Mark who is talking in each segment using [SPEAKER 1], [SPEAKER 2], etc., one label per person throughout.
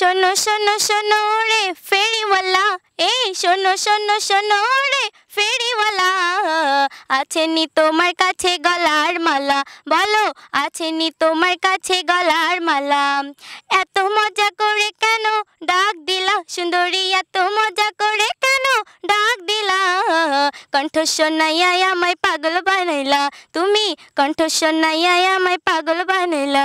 [SPEAKER 1] শোনো শোনো শোনো রে ফেরিওয়ালা এই শোনো শোনো শোনো রে ফেরিওয়ালা নি তোমার কাছে গলার মালা বলো আছে নি তোমার কাছে গলার মালা এত মজা করে কেন ডাক দিলা সুন্দরী এত মজা করে কেন ডাক দিলা কণ্ঠ শোনাইয়া আমায় পাগল বানাইলা তুমি কণ্ঠ শোনাইয়া আমায় পাগল বানাইলা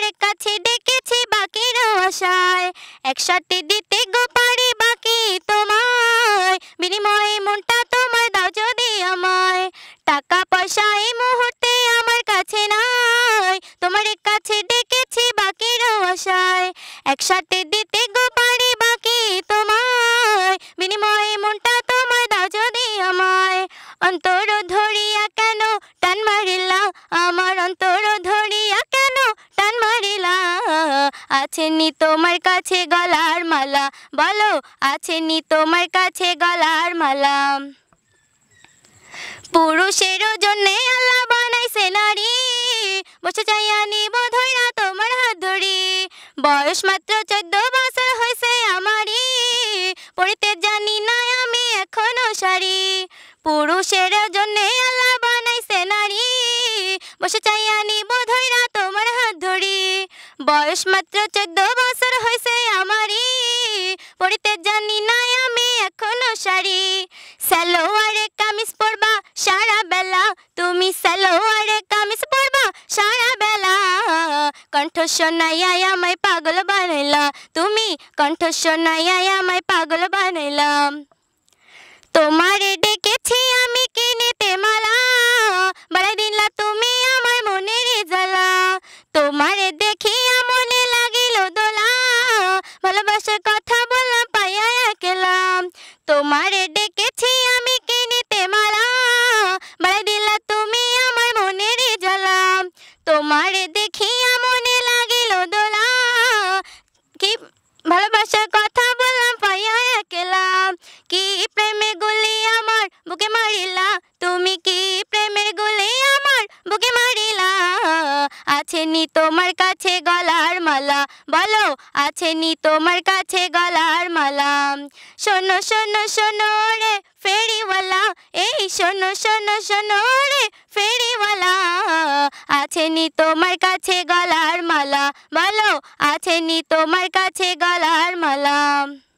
[SPEAKER 1] তোমার কাছে ডেকেছি বাকির আশায় একসাথে দিতে গো বাকি তোমায় বিনিময়ে মনটা তোমার দাও যদি আমায় টাকা পয়সা এই মুহূর্তে আমার কাছে নাই তোমার কাছে ডেকেছি বাকির আশায় একসাথে দিতে গো পারি বাকি তোমায় বিনিময়ে মনটা তোমার দাও যদি আমায় অন্তর ধরিয়া কেন টান মারিলা আমার অন্তর আছে নি তোমার কাছে গলার মালা বলো আছে নি তোমার কাছে গলার মালা পুরুষের জন্যে আল্লাহ বানাইছে নারী বসে চাই চাইয়া নিব না তোমার হাত ধরি বয়স মাত্র চোদ্দ বছর হয়েছে আমারই পড়িতে জানি না আমি এখনো সারি পুরুষের জন্যে আল্লাহ বানাইছে নারী বসে চাই চাইয়া নিব না বয়স মাত্র চোদ্দ বছর হয়েছে আমারই পড়িতে জানি না আমি এখনো শাড়ি সালোয়ারে কামিজ পরবা সারা বেলা তুমি সালোয়ারে কামিজ পরবা সারা বেলা কণ্ঠ শোনাইয়া আমায় পাগল বানাইলা তুমি কণ্ঠ শোনাইয়া আমায় পাগল বানাইলাম তোমারে ভালোবাসার কথা বললাম পাইয়া একেলাম তোমারে ডেকেছি আমি কিনিতে মালা মারা দিলা তুমি আমার মনের জ্বালাম তোমারে দেখিয়া মনে লাগিল দোলা কি ভালোবাসার কথা বললাম পাইয়া একেলাম কি প্রেমে গুলি আমার বুকে মারিলা তুমি কি প্রেমের গুলি আমার বুকে মারিলা আছে নি তোমার কাছে গলা কাছে নি তোমার কাছে গলার মালা শোনো শোনো শোনো রে ফেরিওয়ালা এই শোনো শোনো শোনো রে ফেরিওয়ালা আছে নি তোমার কাছে গলার মালা বলো আছে নি তোমার কাছে গলার মালা